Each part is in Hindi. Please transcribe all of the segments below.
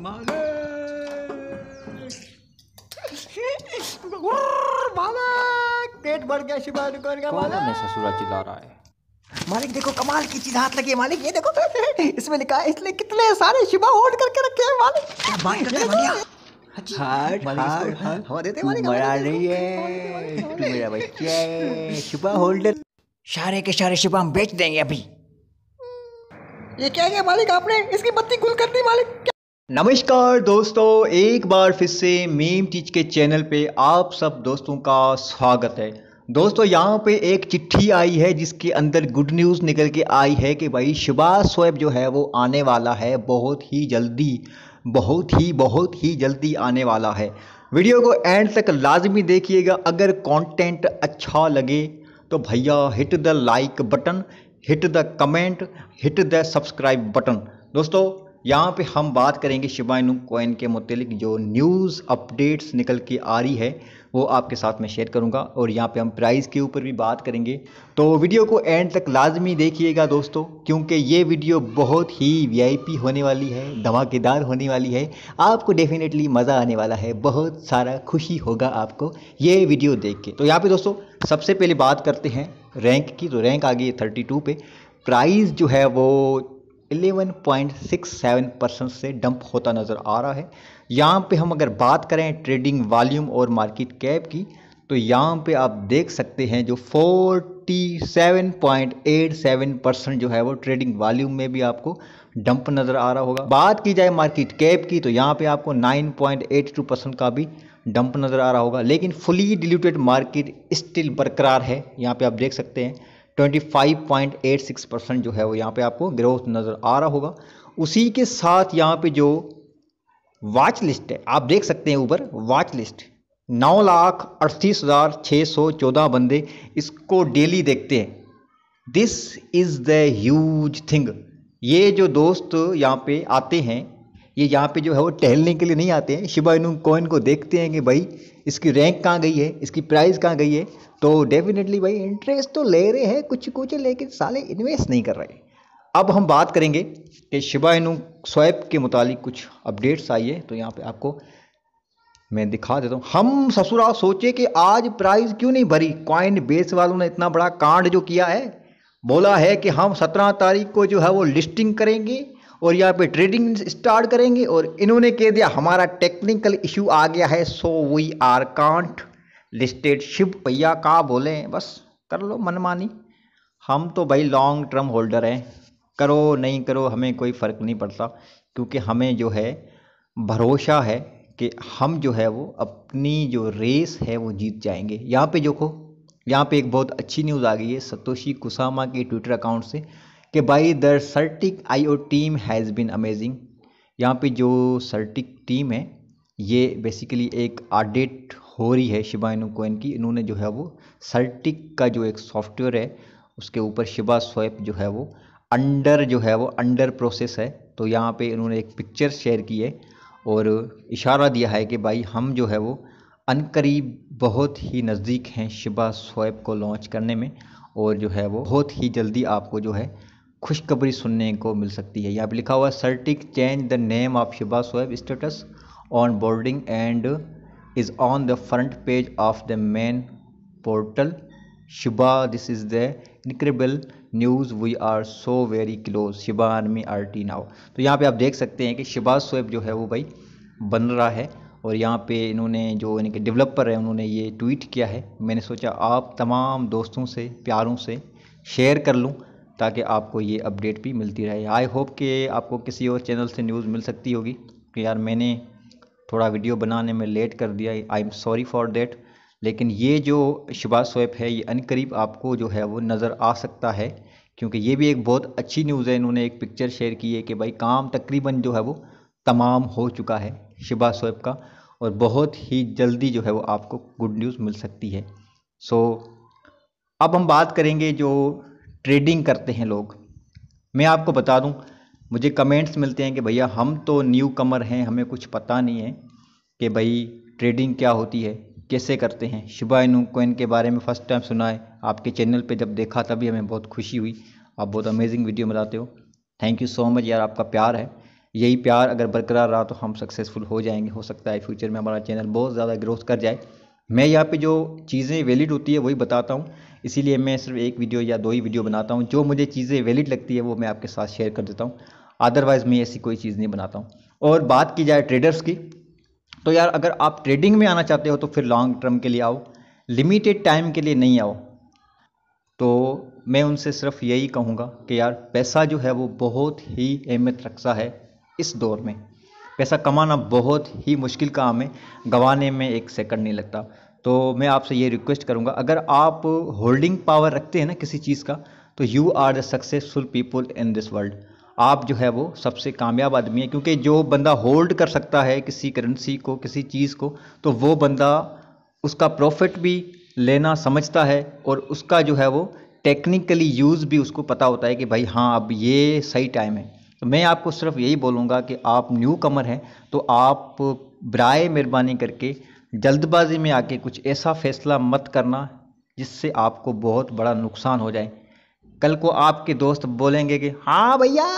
मालिक पेट भर गया शिवा दुकान का मालिक ससुरा चिल्ला रहा है मालिक देखो कमाल की चीज हाथ लगी है मालिक ये देखो इसमें लिखा है इसलिए कितने सारे शिवा होल्ड करके रखे हैं मालिक क्या करते होल्डर सारे के सारे हम बेच देंगे अभी ये क्या क्या मालिक आपने इसकी बत्ती गुल कर दी मालिक नमस्कार दोस्तों एक बार फिर से मीम टीच के चैनल पे आप सब दोस्तों का स्वागत है दोस्तों यहाँ पे एक चिट्ठी आई है जिसके अंदर गुड न्यूज़ निकल के आई है कि भाई शिबाज शोएब जो है वो आने वाला है बहुत ही जल्दी बहुत ही बहुत ही जल्दी आने वाला है वीडियो को एंड तक लाजमी देखिएगा अगर कंटेंट अच्छा लगे तो भैया hit the like button hit the comment hit the subscribe button दोस्तों यहाँ पे हम बात करेंगे शिबा इनु कॉइन के मुतलिक जो न्यूज़ अपडेट्स निकल के आ रही है वो आपके साथ मैं शेयर करूँगा और यहाँ पे हम प्राइस के ऊपर भी बात करेंगे तो वीडियो को एंड तक लाजमी देखिएगा दोस्तों क्योंकि ये वीडियो बहुत ही वीआईपी होने वाली है धमाकेदार होने वाली है आपको डेफिनेटली मज़ा आने वाला है बहुत सारा खुशी होगा आपको ये वीडियो देख के तो यहाँ पर दोस्तों सबसे पहले बात करते हैं रैंक की तो रैंक आ गई है थर्टी पे प्राइस जो है वो 11.67 परसेंट से डंप होता नज़र आ रहा है यहाँ पे हम अगर बात करें ट्रेडिंग वॉल्यूम और मार्केट कैप की तो यहाँ पे आप देख सकते हैं जो 47.87 परसेंट जो है वो ट्रेडिंग वॉल्यूम में भी आपको डंप नज़र आ रहा होगा बात की जाए मार्केट कैप की तो यहाँ पे आपको 9.82 परसेंट का भी डंप नज़र आ रहा होगा लेकिन फुली डिल्यूटेड मार्केट स्टिल बरकरार है यहाँ पर आप देख सकते हैं 25.86 परसेंट जो है वो यहाँ पे आपको ग्रोथ नज़र आ रहा होगा उसी के साथ यहाँ पे जो वाच लिस्ट है आप देख सकते हैं ऊपर वाच लिस्ट नौ लाख अड़तीस हज़ार छः सौ चौदह बंदे इसको डेली देखते हैं this is the huge thing ये जो दोस्त यहाँ पे आते हैं ये यहाँ पे जो है वो टहलने के लिए नहीं आते हैं शिबा इनू कॉइन को देखते हैं कि भाई इसकी रैंक कहाँ गई है इसकी प्राइस कहाँ गई है तो डेफिनेटली भाई इंटरेस्ट तो ले रहे हैं कुछ कुछ लेकिन साले इन्वेस्ट नहीं कर रहे अब हम बात करेंगे कि शिबा इनू स्वैप के मुतालिक कुछ अपडेट्स आई है तो यहाँ पर आपको मैं दिखा देता हूँ हम ससुराल सोचे कि आज प्राइस क्यों नहीं भरी कॉइन बेस वालों ने इतना बड़ा कांड जो किया है बोला है कि हम सत्रह तारीख को जो है वो लिस्टिंग करेंगे और यहाँ पे ट्रेडिंग स्टार्ट करेंगे और इन्होंने कह दिया हमारा टेक्निकल इशू आ गया है so we are can't listed ship भैया का बोले बस कर लो मनमानी हम तो भाई लॉन्ग टर्म होल्डर हैं करो नहीं करो हमें कोई फ़र्क नहीं पड़ता क्योंकि हमें जो है भरोसा है कि हम जो है वो अपनी जो रेस है वो जीत जाएंगे यहाँ पे देखो यहाँ पे एक बहुत अच्छी न्यूज़ आ गई है सतोशी कुसामा के ट्विटर अकाउंट से कि भाई द सर्टिक ओ टीम हैज़ बीन अमेजिंग यहाँ पे जो सर्टिक टीम है ये बेसिकली एक ऑडिट हो रही है शिबाइनो कोइन की इन्होंने जो है वो सर्टिक का जो एक सॉफ्टवेयर है उसके ऊपर शिबा स्वैप जो है वो अंडर जो है वो अंडर प्रोसेस है तो यहाँ पे इन्होंने एक पिक्चर शेयर की है और इशारा दिया है कि भाई हम जो है वो अनकरीब बहुत ही नज़दीक हैं शिबा स्वैप को लॉन्च करने में और जो है वो बहुत ही जल्दी आपको जो है खुशखबरी सुनने को मिल सकती है यहाँ पर लिखा हुआ है CertiK change the name of Shiba सोएब status on boarding and is on the front page of the main portal Shiba this is the incredible news we are so very close Shiba army right now तो यहाँ पे आप देख सकते हैं कि शिबा सोएब जो है वो भाई बन रहा है और यहाँ पे इन्होंने जो इनके डेवलपर हैं उन्होंने ये ट्वीट किया है मैंने सोचा आप तमाम दोस्तों से प्यारों से शेयर कर लूँ ताकि आपको ये अपडेट भी मिलती रहे आई होप कि आपको किसी और चैनल से न्यूज़ मिल सकती होगी कि यार मैंने थोड़ा वीडियो बनाने में लेट कर दिया I am sorry for that लेकिन ये जो शिबा सोएब है ये अनकरीब आपको जो है वो नज़र आ सकता है क्योंकि ये भी एक बहुत अच्छी न्यूज़ है इन्होंने एक पिक्चर शेयर की है कि भाई काम तकरीबन जो है वो तमाम हो चुका है शिबा सोएब का और बहुत ही जल्दी जो है वो आपको गुड न्यूज़ मिल सकती है सो so, अब हम बात करेंगे जो ट्रेडिंग करते हैं लोग मैं आपको बता दूं मुझे कमेंट्स मिलते हैं कि भैया हम तो न्यू कमर हैं हमें कुछ पता नहीं है कि भाई ट्रेडिंग क्या होती है कैसे करते हैं शुभा इनू कोइन के बारे में फ़र्स्ट टाइम सुना है आपके चैनल पे जब देखा तभी हमें बहुत खुशी हुई आप बहुत अमेजिंग वीडियो बनाते हो थैंक यू सो मच यार आपका प्यार है यही प्यार अगर बरकरार रहा तो हम सक्सेसफुल हो जाएंगे हो सकता है फ्यूचर में हमारा चैनल बहुत ज़्यादा ग्रोथ कर जाए मैं यहाँ पे जो चीज़ें वैलिड होती है वही बताता हूँ इसीलिए मैं सिर्फ एक वीडियो या दो ही वीडियो बनाता हूँ जो मुझे चीज़ें वैलिड लगती है वो मैं आपके साथ शेयर कर देता हूँ अदरवाइज़ मैं ऐसी कोई चीज़ नहीं बनाता हूँ और बात की जाए ट्रेडर्स की तो यार अगर आप ट्रेडिंग में आना चाहते हो तो फिर लॉन्ग टर्म के लिए आओ लिमिटेड टाइम के लिए नहीं आओ तो मैं उनसे सिर्फ यही कहूँगा कि यार पैसा जो है वो बहुत ही अहमियत रखता है इस दौर में पैसा कमाना बहुत ही मुश्किल काम है गंवाने में एक सेकंड नहीं लगता तो मैं आपसे ये रिक्वेस्ट करूँगा अगर आप होल्डिंग पावर रखते हैं ना किसी चीज़ का तो you are the successful people in this world आप जो है वो सबसे कामयाब आदमी है क्योंकि जो बंदा होल्ड कर सकता है किसी करेंसी को किसी चीज़ को तो वो बंदा उसका प्रॉफिट भी लेना समझता है और उसका जो है वो टेक्निकली यूज़ भी उसको पता होता है कि भाई हाँ अब ये सही टाइम है तो मैं आपको सिर्फ यही बोलूँगा कि आप न्यू कमर हैं तो आप बरए मेहरबानी करके जल्दबाजी में आके कुछ ऐसा फैसला मत करना जिससे आपको बहुत बड़ा नुकसान हो जाए कल को आपके दोस्त बोलेंगे कि हाँ भैया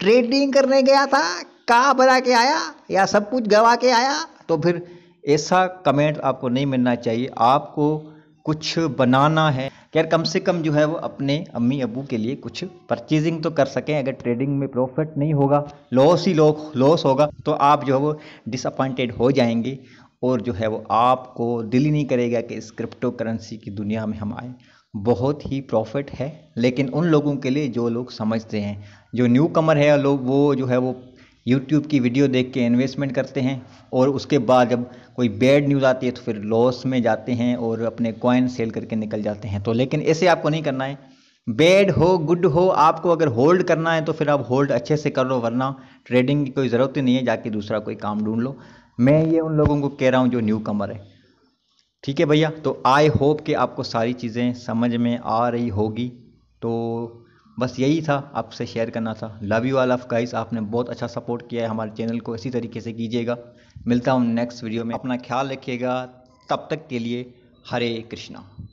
ट्रेडिंग करने गया था कहाँ बना के आया या सब कुछ गवा के आया तो फिर ऐसा कमेंट आपको नहीं मिलना चाहिए आपको कुछ बनाना है खैर कम से कम जो है वो अपने अम्मी अबू के लिए कुछ परचेजिंग तो कर सकें अगर ट्रेडिंग में प्रॉफिट नहीं होगा लॉस ही लॉस होगा तो आप जो है वो डिसअपॉइंटेड हो जाएंगे और जो है वो आपको दिल ही नहीं करेगा कि इस क्रिप्टो करेंसी की दुनिया में हम आए बहुत ही प्रॉफिट है लेकिन उन लोगों के लिए जो लोग समझते हैं जो न्यू कमर है लोग वो जो है वो यूट्यूब की वीडियो देख के इन्वेस्टमेंट करते हैं और उसके बाद जब कोई बैड न्यूज़ आती है तो फिर लॉस में जाते हैं और अपने कॉइन सेल करके निकल जाते हैं तो लेकिन ऐसे आपको नहीं करना है बैड हो गुड हो आपको अगर होल्ड करना है तो फिर आप होल्ड अच्छे से कर लो वरना ट्रेडिंग की कोई ज़रूरत ही नहीं है जाके दूसरा कोई काम ढूंढ लो मैं ये उन लोगों को कह रहा हूँ जो न्यू कमर है ठीक है भैया तो आई होप कि आपको सारी चीज़ें समझ में आ रही होगी तो बस यही था आपसे शेयर करना था love you all of guys आपने बहुत अच्छा सपोर्ट किया है हमारे चैनल को इसी तरीके से कीजिएगा मिलता हूँ नेक्स्ट वीडियो में अपना ख्याल रखिएगा तब तक के लिए हरे कृष्णा